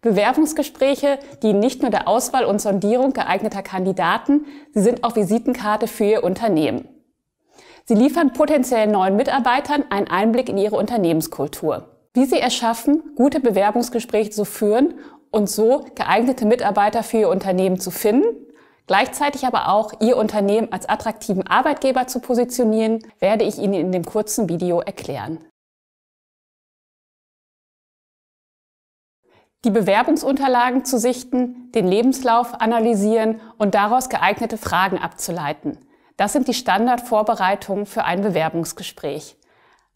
Bewerbungsgespräche dienen nicht nur der Auswahl und Sondierung geeigneter Kandidaten, sie sind auch Visitenkarte für Ihr Unternehmen. Sie liefern potenziellen neuen Mitarbeitern einen Einblick in ihre Unternehmenskultur. Wie sie es schaffen, gute Bewerbungsgespräche zu führen und so geeignete Mitarbeiter für ihr Unternehmen zu finden, gleichzeitig aber auch ihr Unternehmen als attraktiven Arbeitgeber zu positionieren, werde ich Ihnen in dem kurzen Video erklären. die Bewerbungsunterlagen zu sichten, den Lebenslauf analysieren und daraus geeignete Fragen abzuleiten. Das sind die Standardvorbereitungen für ein Bewerbungsgespräch.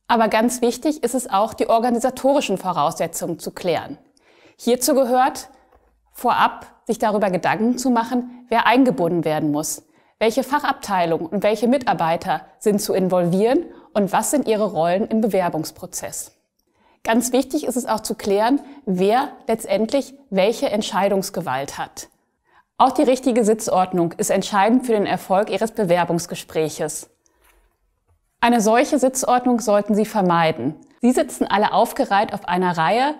Aber ganz wichtig ist es auch, die organisatorischen Voraussetzungen zu klären. Hierzu gehört, vorab sich darüber Gedanken zu machen, wer eingebunden werden muss, welche Fachabteilung und welche Mitarbeiter sind zu involvieren und was sind ihre Rollen im Bewerbungsprozess. Ganz wichtig ist es auch zu klären, wer letztendlich welche Entscheidungsgewalt hat. Auch die richtige Sitzordnung ist entscheidend für den Erfolg Ihres Bewerbungsgespräches. Eine solche Sitzordnung sollten Sie vermeiden. Sie sitzen alle aufgereiht auf einer Reihe,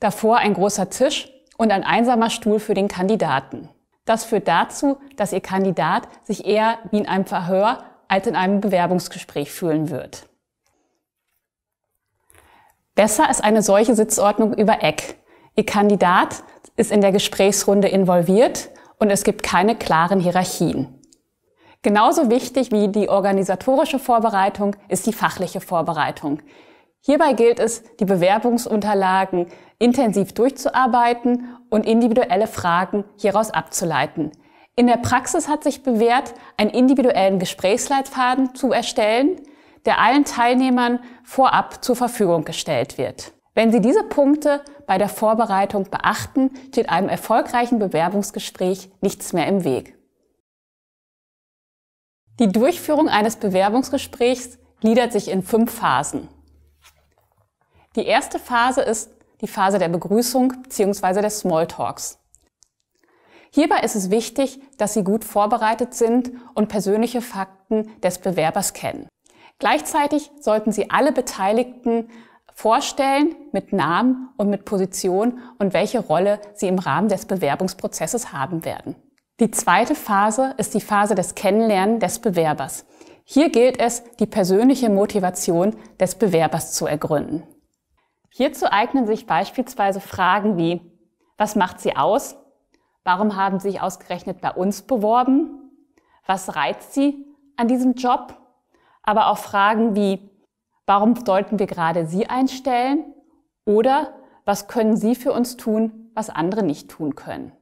davor ein großer Tisch und ein einsamer Stuhl für den Kandidaten. Das führt dazu, dass Ihr Kandidat sich eher wie in einem Verhör als in einem Bewerbungsgespräch fühlen wird. Besser ist eine solche Sitzordnung über Eck. Ihr Kandidat ist in der Gesprächsrunde involviert und es gibt keine klaren Hierarchien. Genauso wichtig wie die organisatorische Vorbereitung ist die fachliche Vorbereitung. Hierbei gilt es, die Bewerbungsunterlagen intensiv durchzuarbeiten und individuelle Fragen hieraus abzuleiten. In der Praxis hat sich bewährt, einen individuellen Gesprächsleitfaden zu erstellen, der allen Teilnehmern vorab zur Verfügung gestellt wird. Wenn Sie diese Punkte bei der Vorbereitung beachten, steht einem erfolgreichen Bewerbungsgespräch nichts mehr im Weg. Die Durchführung eines Bewerbungsgesprächs gliedert sich in fünf Phasen. Die erste Phase ist die Phase der Begrüßung bzw. des Smalltalks. Hierbei ist es wichtig, dass Sie gut vorbereitet sind und persönliche Fakten des Bewerbers kennen. Gleichzeitig sollten Sie alle Beteiligten vorstellen mit Namen und mit Position und welche Rolle Sie im Rahmen des Bewerbungsprozesses haben werden. Die zweite Phase ist die Phase des Kennenlernen des Bewerbers. Hier gilt es, die persönliche Motivation des Bewerbers zu ergründen. Hierzu eignen sich beispielsweise Fragen wie, was macht Sie aus? Warum haben Sie sich ausgerechnet bei uns beworben? Was reizt Sie an diesem Job? aber auch Fragen wie, warum sollten wir gerade Sie einstellen? Oder was können Sie für uns tun, was andere nicht tun können?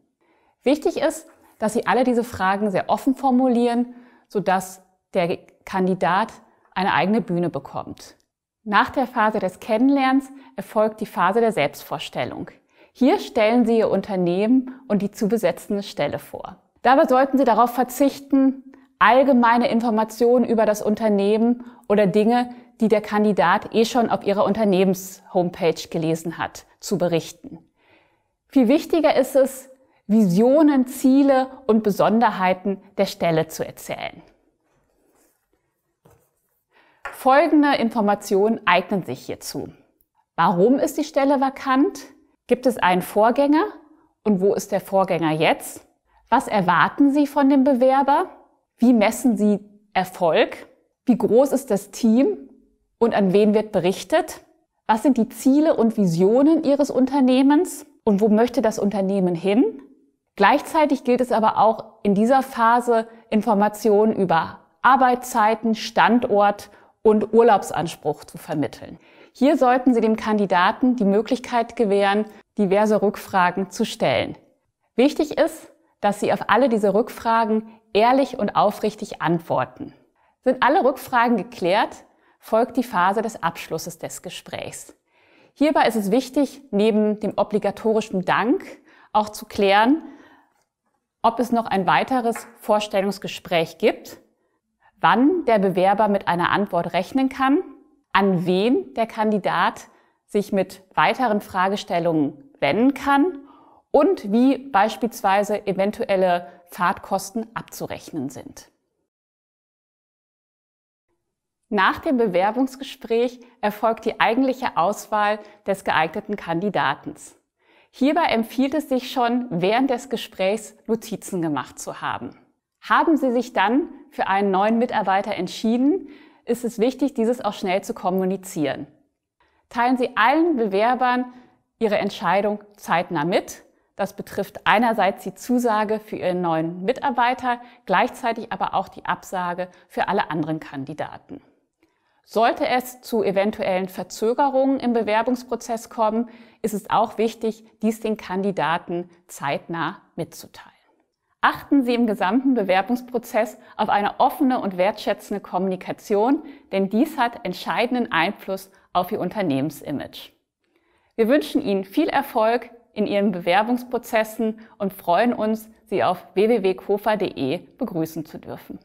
Wichtig ist, dass Sie alle diese Fragen sehr offen formulieren, sodass der Kandidat eine eigene Bühne bekommt. Nach der Phase des Kennenlernens erfolgt die Phase der Selbstvorstellung. Hier stellen Sie Ihr Unternehmen und die zu besetzende Stelle vor. Dabei sollten Sie darauf verzichten, allgemeine Informationen über das Unternehmen oder Dinge, die der Kandidat eh schon auf ihrer Unternehmenshomepage gelesen hat, zu berichten. Viel wichtiger ist es, Visionen, Ziele und Besonderheiten der Stelle zu erzählen. Folgende Informationen eignen sich hierzu. Warum ist die Stelle vakant? Gibt es einen Vorgänger? Und wo ist der Vorgänger jetzt? Was erwarten Sie von dem Bewerber? Wie messen Sie Erfolg? Wie groß ist das Team und an wen wird berichtet? Was sind die Ziele und Visionen Ihres Unternehmens und wo möchte das Unternehmen hin? Gleichzeitig gilt es aber auch in dieser Phase Informationen über Arbeitszeiten, Standort und Urlaubsanspruch zu vermitteln. Hier sollten Sie dem Kandidaten die Möglichkeit gewähren, diverse Rückfragen zu stellen. Wichtig ist, dass Sie auf alle diese Rückfragen ehrlich und aufrichtig antworten. Sind alle Rückfragen geklärt, folgt die Phase des Abschlusses des Gesprächs. Hierbei ist es wichtig, neben dem obligatorischen Dank auch zu klären, ob es noch ein weiteres Vorstellungsgespräch gibt, wann der Bewerber mit einer Antwort rechnen kann, an wen der Kandidat sich mit weiteren Fragestellungen wenden kann und wie beispielsweise eventuelle Fahrtkosten abzurechnen sind. Nach dem Bewerbungsgespräch erfolgt die eigentliche Auswahl des geeigneten Kandidaten. Hierbei empfiehlt es sich schon, während des Gesprächs Notizen gemacht zu haben. Haben Sie sich dann für einen neuen Mitarbeiter entschieden, ist es wichtig, dieses auch schnell zu kommunizieren. Teilen Sie allen Bewerbern Ihre Entscheidung zeitnah mit das betrifft einerseits die Zusage für Ihren neuen Mitarbeiter, gleichzeitig aber auch die Absage für alle anderen Kandidaten. Sollte es zu eventuellen Verzögerungen im Bewerbungsprozess kommen, ist es auch wichtig, dies den Kandidaten zeitnah mitzuteilen. Achten Sie im gesamten Bewerbungsprozess auf eine offene und wertschätzende Kommunikation, denn dies hat entscheidenden Einfluss auf Ihr Unternehmensimage. Wir wünschen Ihnen viel Erfolg in Ihren Bewerbungsprozessen und freuen uns, Sie auf www.kofa.de begrüßen zu dürfen.